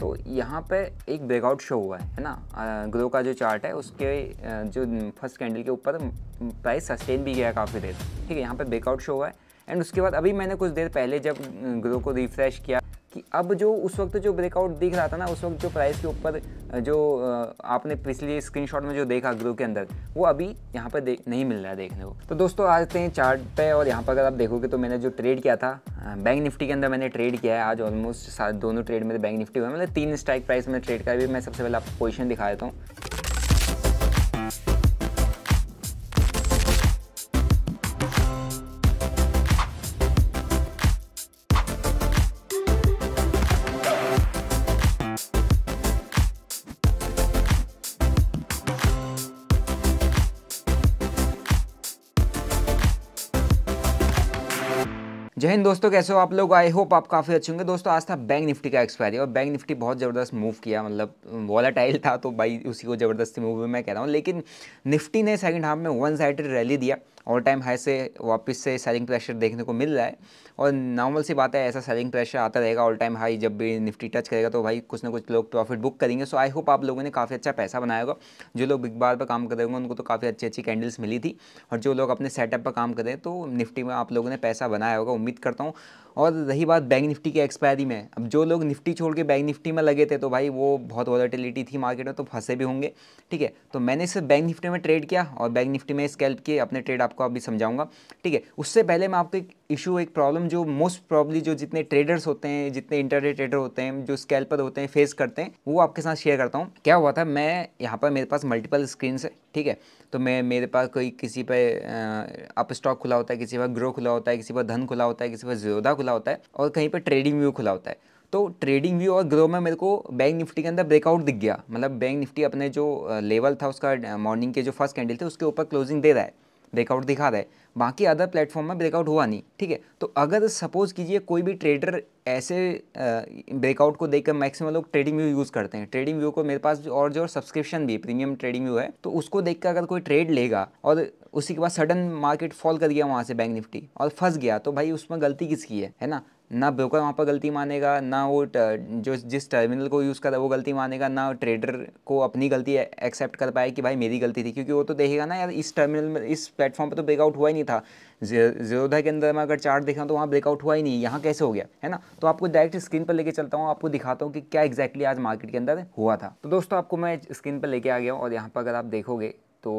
तो यहाँ पे एक ब्रेकआउट शो हुआ है है ना ग्रो का जो चार्ट है उसके जो फर्स्ट कैंडल के ऊपर प्राइस सस्टेन भी गया काफ़ी देर ठीक है यहाँ पे ब्रेकआउट शो हुआ है एंड उसके बाद अभी मैंने कुछ देर पहले जब ग्रो को रिफ्रेश किया कि अब जो उस वक्त जो ब्रेकआउट दिख रहा था ना उस वक्त जो प्राइस के ऊपर जो आपने पिछली स्क्रीनशॉट में जो देखा ग्रो के अंदर वो अभी यहाँ पर नहीं मिल रहा है देखने को तो दोस्तों आ जाते हैं चार्ट पे और यहाँ पर अगर आप देखोगे तो मैंने जो ट्रेड किया था बैंक निफ्टी के अंदर मैंने ट्रेड किया है आज ऑलमोस्ट दोनों ट्रेड मेरे बैंक निफ्टी हुए मतलब तीन स्ट्राइक प्राइस में ट्रेड का भी मैं सबसे पहले आपको पोजिशन दिखा देता हूँ जय हिंद दोस्तों कैसे हो आप लोग आई होप आप काफ़ी अच्छे होंगे दोस्तों आज था बैंक निफ्टी का एक्सपायरी और बैंक निफ्टी बहुत ज़बरदस्त मूव किया मतलब वॉलेटाइल था तो भाई उसी को ज़बरदस्ती मूव में मैं कह रहा हूँ लेकिन निफ्टी ने सेकंड हाफ में वन साइड रैली दिया ऑल टाइम हाई से वापस से सेलिंग प्रेशर देखने को मिल रहा है और नॉर्मल सी बात है ऐसा सेलिंग प्रेशर आता रहेगा ऑल टाइम हाई जब भी निफ्टी टच करेगा तो भाई कुछ ना कुछ लोग प्रॉफिट बुक करेंगे सो आई होप आप लोगों ने काफ़ी अच्छा पैसा बनाया होगा जो लोग बिग बार पर काम कर रहे होंगे उनको तो काफ़ी अच्छी अच्छी कैंडल्स मिली थी और जो लोग अपने सेटअप पर काम कर रहे हैं तो निफ्टी में आप लोगों ने पैसा बनाया होगा उम्मीद करता हूँ और रही बात बैंक निफ्टी की एक्सपायरी में अब जो लोग निफ्टी छोड़ के बैंक निफ्टी में लगे थे तो भाई वो बहुत वॉलेटिलिटी थी मार्केट में तो फंसे भी होंगे ठीक है तो मैंने सिर्फ बैंक निफ्टी में ट्रेड किया और बैंक निफ्टी में स्कैल्प किए अपने ट्रेड आपको अभी समझाऊंगा ठीक है उससे पहले मैं आपको एक इशू एक प्रॉब्लम जो मोस्ट प्रॉब्ली जो जितने ट्रेडर्स होते हैं जितने इंटरनेट ट्रेडर होते हैं जो स्कैल्पर होते हैं फेस करते हैं वो आपके साथ शेयर करता हूँ क्या हुआ था मैं यहाँ पर मेरे पास मल्टीपल स्क्रीन है ठीक है तो मैं मेरे पास कोई किसी पर अप स्टॉक खुला होता है किसी पर ग्रो खुला होता है किसी पर धन खुला होता है किसी पर जोधा खुला होता है और कहीं पर ट्रेडिंग व्यू खुला होता है तो ट्रेडिंग व्यू और ग्रो में मेरे को बैंक निफ्टी के अंदर ब्रेकआउट दिख गया मतलब बैंक निफ्टी अपने जो लेवल था उसका मॉर्निंग के जो फर्स्ट कैंडल थे उसके ऊपर क्लोजिंग दे रहा है ब्रेकआउट दिखा रहा है बाकी अदर प्लेटफॉर्म में ब्रेकआउट हुआ नहीं ठीक है तो अगर सपोज़ कीजिए कोई भी ट्रेडर ऐसे ब्रेकआउट को देखकर मैक्सिमम लोग ट्रेडिंग व्यू यूज़ करते हैं ट्रेडिंग व्यू को मेरे पास और जो सब्सक्रिप्शन भी प्रीमियम ट्रेडिंग व्यू है तो उसको देख अगर कोई ट्रेड लेगा और उसी के बाद सडन मार्केट फॉल कर गया वहाँ से बैंक निफ्टी और फंस गया तो भाई उसमें गलती किसकी है है ना ना ब्रोकर वहाँ पर गलती मानेगा ना वो जो जिस टर्मिनल को यूज़ कर वो गलती मानेगा ना ट्रेडर को अपनी गलती एक्सेप्ट कर पाए कि भाई मेरी गलती थी क्योंकि वो तो देखेगा ना यार इस टर्मिनल में इस प्लेटफॉर्म पर तो ब्रेकआउट हुआ ही नहीं था जीरोधा के अंदर मैं अगर चार्ट देखा तो वहाँ ब्रेकआउट हुआ ही नहीं यहाँ कैसे हो गया है ना तो आपको डायरेक्ट स्क्रीन पर लेके चलता हूँ आपको दिखाता हूँ कि क्या एक्जैक्टली आज मार्केट के अंदर हुआ था तो दोस्तों आपको मैं स्क्रीन पर लेके आ गया हूँ और यहाँ पर अगर आप देखोगे तो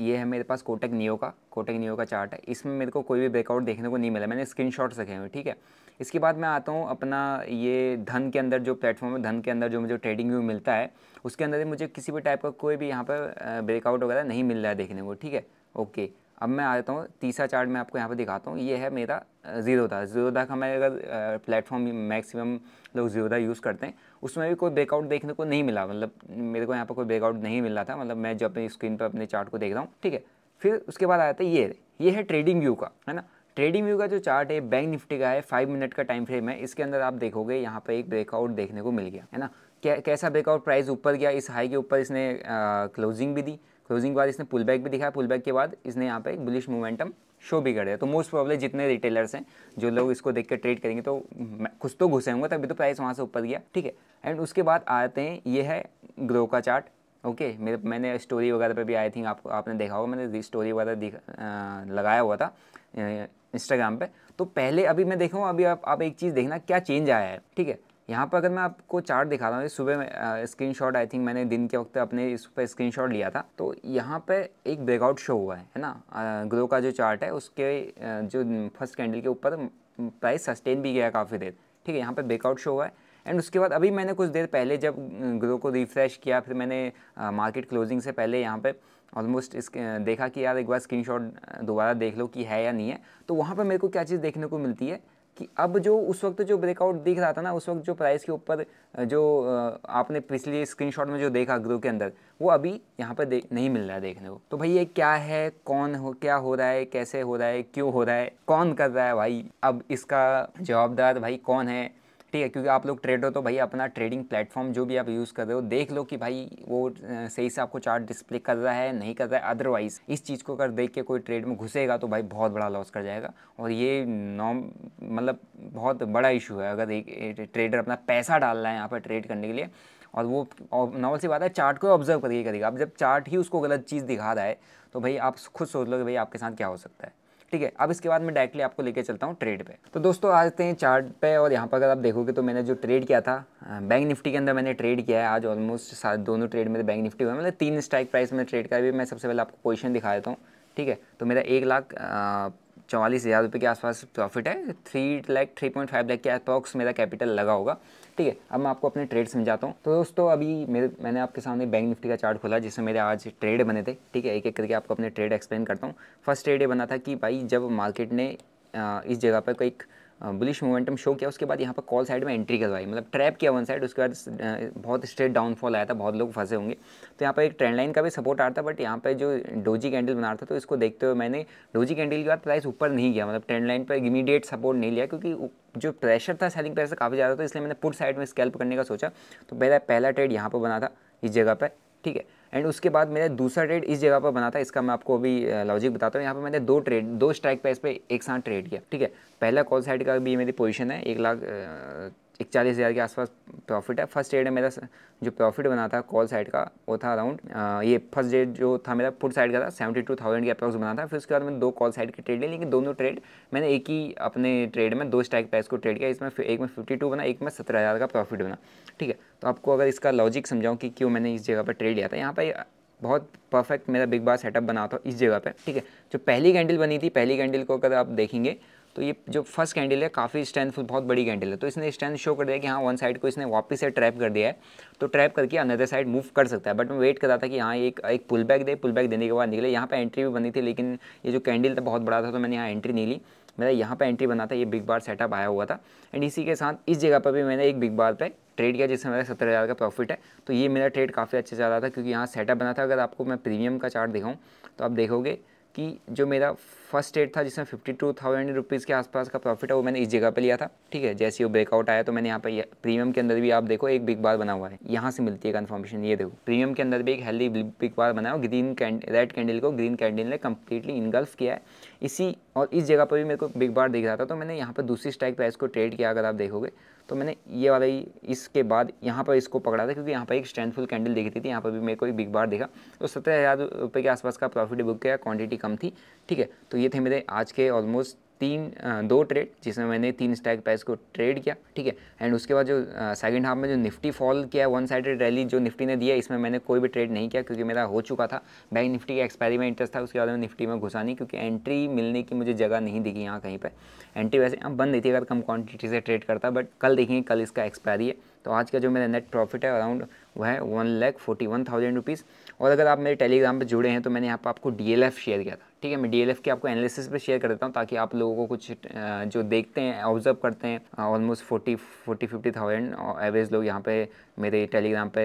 ये है मेरे पास कोटेक नियो का कोटेक नियो का चार्ट है इसमें मेरे को कोई भी ब्रेकआउट देखने को नहीं मिला मैंने स्क्रीन शॉट्स रखे हुए ठीक है इसके बाद मैं आता हूँ अपना ये धन के अंदर जो प्लेटफॉर्म है धन के अंदर जो मुझे ट्रेडिंग व्यू मिलता है उसके अंदर मुझे किसी भी टाइप का कोई भी यहाँ पर ब्रेकआउट वगैरह नहीं मिल रहा है देखने को ठीक है ओके अब मैं आ जाता हूँ तीसरा चार्ट मैं आपको यहाँ पर दिखाता हूँ ये है मेरा जीरोधा जीरोधा का मैं अगर प्लेटफॉर्म मैक्सिमम लोग जीरोधा यूज़ करते हैं उसमें भी कोई ब्रेकआउट देखने को नहीं मिला मतलब मेरे को यहाँ पर कोई ब्रेकआउट नहीं मिल रहा था मतलब मैं जो अपनी स्क्रीन पर अपने चार्ट को देख रहा हूँ ठीक है फिर उसके बाद आ जाता है ये ये है ट्रेडिंग व्यू का है ना ट्रेडिंग व्यू का जो चार्ट है बैंक निफ्टी का है फाइव मिनट का टाइम फ्रेम है इसके अंदर आप देखोगे यहाँ पर एक ब्रेकआउट देखने को मिल गया है ना कैसा ब्रेकआउट प्राइस ऊपर गया इस हाई के ऊपर इसने क्लोजिंग भी दी क्लोजिंग के बाद इसने पुल बैक भी दिखाया पुल बैक के बाद इसने यहाँ पे एक बुलिश मोमेंटम शो भी कर दिया तो मोस्ट प्रॉब्लली जितने रिटेलर्स हैं जो लोग इसको देख कर ट्रेड करेंगे तो कुछ तो घुसे होंगे तभी तो प्राइस वहाँ से ऊपर गया ठीक है एंड उसके बाद आते हैं ये है ग्रो का चार्ट ओके okay, मेरे मैंने स्टोरी वगैरह पे भी आई थिंक आप आपने देखा होगा मैंने स्टोरी वगैरह लगाया हुआ था इंस्टाग्राम पे तो पहले अभी मैं देखूँ अभी आप, आप एक चीज़ देखना क्या चेंज आया है ठीक है यहाँ पर अगर मैं आपको चार्ट दिखा रहा हूँ सुबह स्क्रीन शॉट आई थिंक मैंने दिन के वक्त अपने इस पर स्क्रीन शॉट लिया था तो यहाँ पर एक ब्रेकआउट शो हुआ है है ना ग्रो का जो चार्ट है उसके जो फर्स्ट कैंडल के ऊपर प्राइस सस्टेन भी गया काफ़ी देर ठीक है यहाँ पर ब्रेकआउट शो हुआ है एंड उसके बाद अभी मैंने कुछ देर पहले जब ग्रो को रिफ्रेश किया फिर मैंने मार्केट क्लोजिंग से पहले यहाँ पे ऑलमोस्ट इस देखा कि यार एक बार स्क्रीनशॉट दोबारा देख लो कि है या नहीं है तो वहाँ पर मेरे को क्या चीज़ देखने को मिलती है कि अब जो उस वक्त जो ब्रेकआउट दिख रहा था ना उस वक्त जो प्राइस के ऊपर जो आपने पिछले स्क्रीनशॉट में जो देखा ग्रो के अंदर वो अभी यहाँ पर नहीं मिल रहा है देखने को तो भाई ये क्या है कौन हो क्या हो रहा है कैसे हो रहा है क्यों हो रहा है कौन कर रहा है भाई अब इसका जवाबदार भाई कौन है ठीक है क्योंकि आप लोग ट्रेडर तो भाई अपना ट्रेडिंग प्लेटफॉर्म जो भी आप यूज़ कर रहे हो देख लो कि भाई वो सही से आपको चार्ट डिस्प्ले कर रहा है नहीं कर रहा है अदरवाइज इस चीज़ को अगर देख के कोई ट्रेड में घुसेगा तो भाई बहुत बड़ा लॉस कर जाएगा और ये नॉम मतलब बहुत बड़ा इशू है अगर एक ट्रेडर अपना पैसा डाल रहा है यहाँ पर ट्रेड करने के लिए और वो नॉर्मल सी बात है चार्ट को ऑब्जर्व करिए करेगा अब जब चार्ट ही उसको गलत चीज़ दिखा रहा है तो भाई आप खुद सोच लो कि भाई आपके साथ क्या हो सकता है ठीक है अब इसके बाद मैं डायरेक्टली आपको लेके चलता हूँ ट्रेड पे तो दोस्तों आते हैं चार्ट पे और यहाँ पर अगर आप देखोगे तो मैंने जो ट्रेड किया था बैंक निफ्टी के अंदर मैंने ट्रेड किया है आज ऑलमोस्ट दोनों ट्रेड में बैंक निफ्टी हुआ मतलब तीन स्ट्राइक प्राइस में ट्रेड का भी मैं सबसे पहले आपको पोजिशन दिखा देता हूँ ठीक है तो मेरा एक लाख चौवालीस हज़ार रुपये के आसपास प्रॉफिट है three lakh three point five lakh के अप्रॉक्स मेरा कैपिटल लगा होगा ठीक है अब मैं आपको अपने ट्रेड समझाता हूँ तो दोस्तों अभी मेरे मैंने आपके सामने बैंक निफ्टी का चार्ट खोला जिसमें मेरे आज ट्रेड बने थे ठीक है एक एक करके आपको अपने ट्रेड एक्सप्लेन करता हूँ फर्स्ट ट्रेड ये बना था कि भाई जब मार्केट ने इस जगह पर कोई बुलिश मोमेंटम शो किया उसके बाद यहाँ पर कॉल साइड में एंट्री करवाई मतलब ट्रैप किया वन साइड उसके बाद बहुत स्ट्रेट डाउनफॉल आया था बहुत लोग फंसे होंगे तो यहाँ पर एक ट्रेंड लाइन का भी सपोर्ट आ रहा था बट यहाँ पर जो डोजी कैंडल बना रहा था तो इसको देखते हुए मैंने डोजी कैंडल के बाद प्राइस ऊपर नहीं गया मतलब ट्रेंड लाइन पर इमीडिएट सपोर्ट नहीं लिया क्योंकि जो प्रेशर था सेलिंग प्रेशर काफ़ी ज़्यादा था इसलिए मैंने पुट साइड में स्कैल्प करने का सोचा तो पहला पहला ट्रेड यहाँ पर बना था इस जगह पर ठीक है एंड उसके बाद मैंने दूसरा ट्रेड इस जगह पर बना था इसका मैं आपको अभी लॉजिक बताता हूँ यहाँ पर मैंने दो ट्रेड दो स्ट्राइक इस पर एक साथ ट्रेड किया ठीक है पहला कॉल साइड का भी मेरी पोजीशन है एक लाख इकतालीस हज़ार के आसपास प्रॉफिट है फर्स्ट एड है मेरा जो प्रॉफिट बना था कॉल साइड का वो था अराउंड ये फर्स्ट डेट जो था मेरा फुट साइड का था सेवेंटी टू थाउजेंड के अप्रॉक्स बना था फिर उसके बाद मैंने दो कॉल साइड के ट्रेड लिए लेकिन दोनों ट्रेड मैंने एक ही अपने ट्रेड में दो स्टाइक प्राइस को ट्रेड किया इसमें एक में फिफ्टी टू बना एक में सत्रह हज़ार का प्रॉफिट बना ठीक है तो आपको अगर इसका लॉजिक समझाऊँ कि क्यों मैंने इस जगह पर ट्रेड लिया था यहाँ पर बहुत परफेक्ट मेरा बिग बार सेटअप बना था इस जगह पर ठीक है जो पहली कैंडल बनी थी पहली कैंडल को अगर आप देखेंगे तो ये जो फर्स्ट कैंडल है काफ़ी स्ट्रेंथफुल बहुत बड़ी कैंडल है तो इसने स्ट्रेंथ शो कर दिया कि हाँ वन साइड को इसने वापस से ट्रैप कर दिया है तो ट्रैप करके अनदर साइड मूव कर सकता है बट मैं वेट कर रहा था कि हाँ एक एक पुल बैक दे पुल बैक देने के बाद निकले यहाँ पर एंट्री भी बनी थी लेकिन ये जो कैंडल था बहुत बड़ा था तो मैंने यहाँ एंट्री नहीं ली मेरा यहाँ पर एंट्री बना था ये बिग बार सेटअप आया हुआ था एंड इसी के साथ इस जगह पर भी मैंने एक बिग बार पर ट्रेड किया जिसमें मेरा सत्तर हज़ार का प्रॉफिट है तो ये मेरा ट्रेड काफ़ी अच्छा चल रहा था क्योंकि यहाँ सेटअप बना था अगर आपको मैं प्रीमियम का चार्ट दिखाऊँ तो आप देखोगे कि जो मेरा फर्स्ट डेट था जिसमें फिफ्टी टू थाउजेंड रुपीज़ के आसपास का प्रॉफिट है वो मैंने इस जगह पे लिया था ठीक है जैसे वो ब्रेकआउट आया तो मैंने यहाँ पे प्रीमियम के अंदर भी आप देखो एक बिग बार बना हुआ है यहाँ से मिलती है कन्फर्मेशन ये देखो प्रीमियम के अंदर भी एक हेल्दी बिग बार बना हुआ ग्रीन कैंड रेड कैंडल को ग्रीन कैंडल ने कम्प्लीटली इनगल्फ किया है इसी और इस जगह पर भी मेरे को बिग बार दिख रहा था तो मैंने यहाँ पर दूसरी स्ट्राइक प्राइस को ट्रेड किया अगर आप देखोगे तो मैंने ये वाला ही इसके बाद यहाँ पर इसको पकड़ा था क्योंकि यहाँ पर एक स्ट्रेंथफुल कैंडल देखी थी यहाँ पर भी मेरे को एक बिग बार देखा तो सत्रह हज़ार रुपये के आसपास का प्रॉफिट बुक किया क्वांटिटी कम थी ठीक है तो ये थे मेरे आज के ऑलमोस्ट तीन दो ट्रेड जिसमें मैंने तीन स्टैक प्राइस को ट्रेड किया ठीक है एंड उसके बाद जो सेकंड हाफ में जो निफ्टी फॉल किया वन साइडेड रैली जो निफ्टी ने दिया इसमें मैंने कोई भी ट्रेड नहीं किया क्योंकि मेरा हो चुका था बैंक निफ्टी का एक्सपायरी में इंटरेस्ट था उसके बाद मैं निफ्टी में घुसा नहीं क्योंकि एंट्री मिलने की मुझे जगह नहीं दिखी यहाँ कहीं पर एंट्री वैसे अब बंद नहीं थी अगर कम क्वान्टिटी से ट्रेड करता बट कल देखेंगे कल इसका एक्सपायरी है तो आज का जो मेरा नेट प्रॉफिट है अराउंड वह है one lakh forty one thousand rupees और अगर आप मेरे टेलीग्राम पर जुड़े हैं तो मैंने यहाँ पर आपको डी एल एफ शेयर किया था ठीक है मैं डी के आपको एनालिसिस पे शेयर कर देता हूँ ताकि आप लोगों को कुछ जो देखते हैं ऑब्जर्व करते हैं almost forty forty fifty thousand average लोग यहाँ पे मेरे टेलीग्राम पे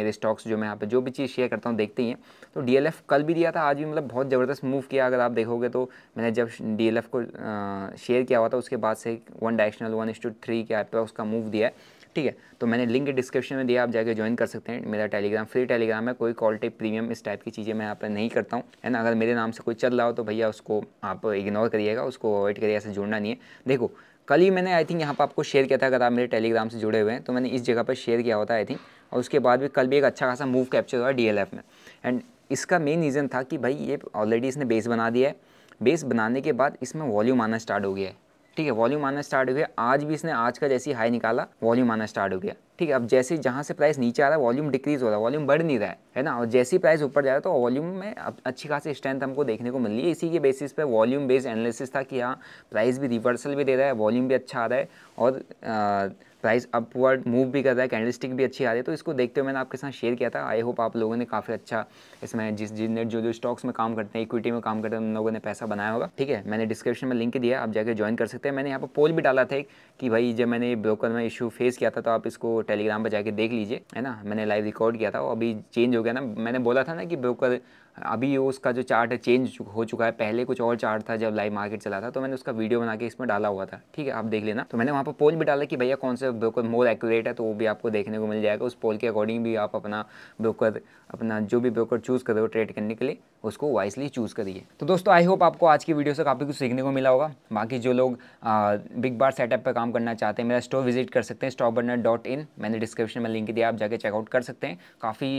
मेरे स्टॉक्स जो मैं यहाँ पे जो भी चीज़ शेयर करता हूँ देखते ही हैं तो डी कल भी दिया था आज भी मतलब बहुत ज़बरदस्त मूव किया अगर आप देखोगे तो मैंने जब डी को शेयर किया हुआ था उसके बाद से वन डायरेक्शनल वन इंस टू थ्री के आप उसका मूव दिया है ठीक है तो मैंने लिंक डिस्क्रिप्शन में दिया आप जाकर ज्वाइन कर सकते हैं मेरा टेलीग्राम फ्री टेलीग्राम है कोई क्वालिटी प्रीमियम इस टाइप की चीज़ें मैं यहाँ पर नहीं करता हूँ एंड अगर मेरे नाम से कोई चल रहा हो तो भैया उसको आप इग्नोर करिएगा उसको अवॉइड करिएगा ऐसे जुड़ना नहीं है देखो कल ही मैंने आई थिंक यहाँ पर आपको शेयर किया था अगर आप मेरे टेलीग्राम से जुड़े हुए हैं तो मैंने इस जगह पर शेयर किया होता आई थिंक और उसके बाद भी कल भी एक अच्छा खासा मूव कैप्चर हुआ डी में एंड इसका मेन रीज़न था कि भाई ये ऑलरेडी इसने बेस बना दिया है बेस बनाने के बाद इसमें वॉल्यूम आना स्टार्ट हो गया है ठीक है वॉल्यूम आना स्टार्ट हो गया आज भी इसने आज का जैसी हाई निकाला वॉल्यूम आना स्टार्ट हो गया ठीक है अब जैसे जहाँ से प्राइस नीचे आ रहा है वॉल्यूम डिक्रीज हो रहा है वॉल्यूम बढ़ नहीं रहा है है ना और जैसे प्राइस ऊपर जा रहा है तो वॉल्यूम में अब अच्छी खासी स्ट्रेंथ हमको देखने को मिल रही है इसी के बेसिस पे वॉल्यूम बेस्ड एनालिसिस था कि हाँ प्राइस भी रिवर्सल भी दे रहा है वॉल्यूम भी अच्छा आ रहा है और आ, प्राइस अपवर्ड मूव भी कर रहा है कैंडलस्टिक भी अच्छी आ रही है तो इसको देखते हुए मैंने आपके साथ शेयर किया था आई होप आप लोगों ने काफ़ी अच्छा इसमें जिस जिन जो जो स्टॉक्स में काम करते हैं इक्विटी में काम करते हैं उन लोगों ने पैसा बनाया होगा ठीक है मैंने डिस्क्रिप्शन में लिंक दिया आप जाकर ज्वाइन कर सकते हैं मैंने यहाँ पर पोल भी डाला था कि भाई जब मैंने ब्रोकर में इशू फेस किया था तो आप इसको टेलीग्राम पर जाकर देख लीजिए है ना मैंने लाइव रिकॉर्ड किया था अभी चेंज हो गया ना मैंने बोला था ना कि ब्रोकर अभी उसका जो चार्ट है चेंज हो चुका है पहले कुछ और चार्ट था जब लाइव मार्केट चला था तो मैंने उसका वीडियो बना के इसमें डाला हुआ था ठीक है आप देख लेना तो मैंने वहाँ पर पोल भी डाला कि भैया कौन से ब्रोकर मोर एक्यूरेट है तो वो भी आपको देखने को मिल जाएगा उस पोल के अकॉर्डिंग भी आप अपना ब्रोकर अपना जो भी ब्रोकर चूज़ कर रहे हो ट्रेड करने के लिए उसको वाइसली चूज़ करिए तो दोस्तों आई होप आपको आज की वीडियो से काफ़ी कुछ सीखने को मिला होगा बाकी जो लोग आ, बिग बार सेटअप पर काम करना चाहते हैं मेरा स्टोर विजिट कर सकते हैं स्टॉप बर्नर डॉट इन मैंने डिस्क्रिप्शन में लिंक दिया आप जाके चेकआउट कर सकते हैं काफ़ी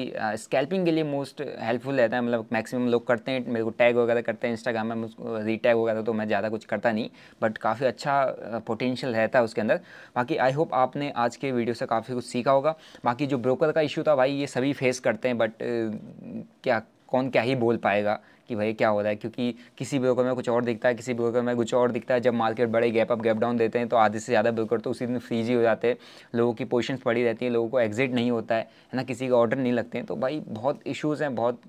स्कैल्पिंग के लिए मोस्ट हेल्पफुल रहता है मतलब मैक्सिमम लोग करते हैं मेरे को टैग वगैरह करते हैं इंस्टाग्राम में रीटैग वगैरह तो मैं ज़्यादा कुछ करता नहीं बट काफ़ी अच्छा पोटेंशियल रहता है उसके अंदर बाकी आई होप आपने आज के वीडियो से काफ़ी कुछ सीखा होगा बाकी जो ब्रोकर का इशू था भाई ये सभी फेस करते हैं बट क्या कौन क्या ही बोल पाएगा कि भाई क्या हो रहा है क्योंकि किसी ब्रोकर में कुछ और दिखता है किसी ब्रोकर में कुछ और दिखता है जब मार्केट बड़े गैप अप गैप डाउन देते हैं तो आधे से ज़्यादा ब्रोकर तो उसी दिन फ्रीज ही हो जाते हैं लोगों की पोजिशन पड़ी रहती है लोगों को एग्जिट नहीं होता है ना किसी का ऑर्डर नहीं लगते हैं तो भाई बहुत इशूज़ हैं बहुत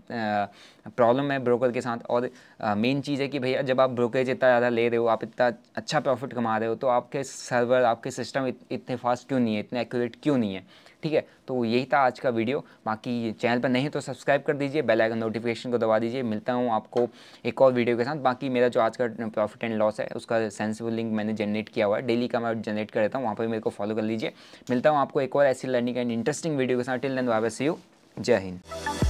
प्रॉब्लम है ब्रोकर के साथ और मेन चीज़ है कि भैया जब आप ब्रोकरेज इतना ज़्यादा ले रहे हो आप इतना अच्छा प्रॉफिट कमा रहे हो तो आपके सर्वर आपके सिस्टम इतने फास्ट क्यों नहीं है इतने एक्यूरेट क्यों नहीं है ठीक है तो यही था आज का वीडियो बाकी चैनल पर नहीं तो सब्सक्राइब कर दीजिए बेल आइकन नोटिफिकेशन को दबा दीजिए मिलता हूँ आपको एक और वीडियो के साथ बाकी मेरा जो आज का प्रॉफिट एंड लॉस है उसका सेंसिबल लिंक मैंने जनरेट किया हुआ है डेली का मैं जनरेट कर देता हूँ वहाँ पर मेरे को फॉलो कर लीजिए मिलता हूँ आपको एक और ऐसी लर्निंग एंड इंटरेस्टिंग वीडियो के साथ टिल देन वापस यू जय हिंद